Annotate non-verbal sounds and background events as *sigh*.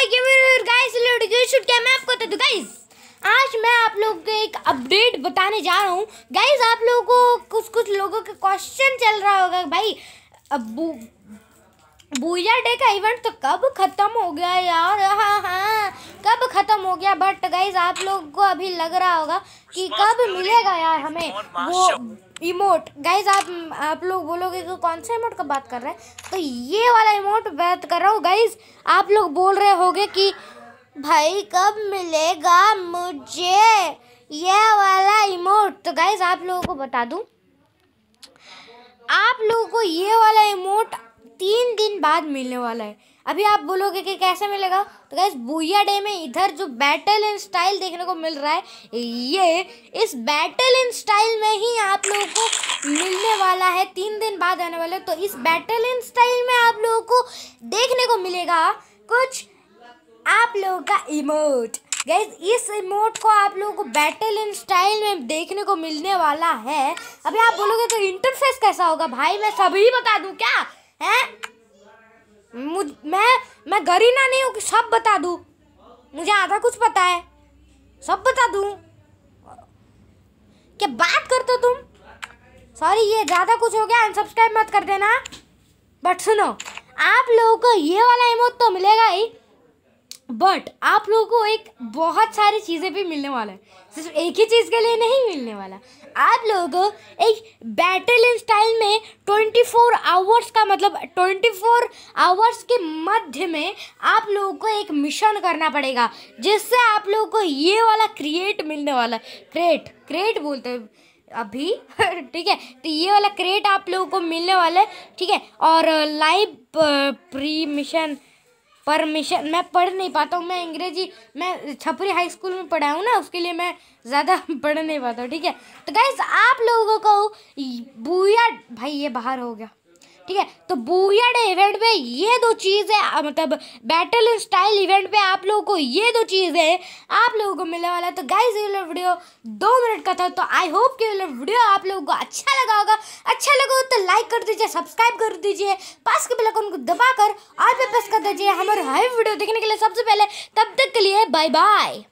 आपको तो आज मैं आप लोगों को एक अपडेट बताने जा रहा हूँ गाइज आप लोगों को कुछ कुछ लोगों के क्वेश्चन चल रहा होगा भाई अब बूजा डे का इवेंट तो कब खत्म हो गया यार हाँ हाँ कब खत्म हो गया बट गाइज आप लोग को अभी लग रहा होगा कि कब मिलेगा यार हमें वो इमोट गाइज आप आप लोग बोलोगे कि कौन सा इमोट का बात कर रहे हैं तो ये वाला इमोट बात कर रहा हूँ गाइज आप लोग बोल रहे होगे कि भाई कब मिलेगा मुझे ये वाला इमोट तो गाइज आप लोगों को बता दूँ आप लोगों को ये वाला इमोट तीन दिन बाद मिलने वाला है अभी आप बोलोगे कि कैसे मिलेगा तो गैस बुया डे में इधर जो बैटल इन स्टाइल देखने को मिल रहा है ये इस बैटल इन स्टाइल में ही आप लोगों को मिलने वाला है तीन दिन बाद आने वाला है तो इस बैटल इन स्टाइल में आप लोगों को देखने को मिलेगा कुछ आप लोगों का इमोट गैस इस इमोट को आप लोगों को बैटल इन स्टाइल में देखने को मिलने वाला है अभी आप बोलोगे तो इंटरफेस कैसा होगा भाई मैं सभी बता दूँ क्या हैं मैं मैं गरीना नहीं हूँ कि सब बता दूँ मुझे आधा कुछ पता है सब बता दूँ क्या बात करते हो तुम सॉरी ये ज़्यादा कुछ हो गया अनसब्सक्राइब मत कर देना बट सुनो आप लोगों को ये वाला इमोट तो मिलेगा ही बट आप लोगों को एक बहुत सारी चीज़ें भी मिलने वाला है सिर्फ एक ही चीज़ के लिए नहीं मिलने वाला आप लोगों को एक बैटल इन स्टाइल में 24 आवर्स का मतलब 24 आवर्स के मध्य में आप लोगों को एक मिशन करना पड़ेगा जिससे आप लोगों को ये वाला क्रिएट मिलने वाला है क्रेट क्रेट बोलते हैं अभी *laughs* ठीक है तो ये वाला क्रेट आप लोगों को मिलने वाला है ठीक है और लाइव प्री मिशन परमिशन मैं पढ़ नहीं पाता हूँ मैं अंग्रेजी मैं छपरी हाई स्कूल में पढ़ा हूँ ना उसके लिए मैं ज़्यादा *laughs* पढ़ नहीं पाता हूँ ठीक है तो गाइज आप लोगों को बूया भाई ये बाहर हो गया ठीक है तो बूयाड इवेंट में ये दो चीज़ें मतलब बैटल स्टाइल इवेंट पे आप लोगों को ये दो चीज़ें आप लोगों को मिलने वाला तो गाइज ये वीडियो दो मिनट का था तो आई होप कि वीडियो आप लोगों को अच्छा लगा होगा अच्छा लाइक कर दीजिए सब्सक्राइब कर दीजिए पास के बेलाइकन को दबा कर और पे प्रेस कर दीजिए हमारे हर वीडियो देखने के लिए सबसे पहले तब तक के लिए बाय बाय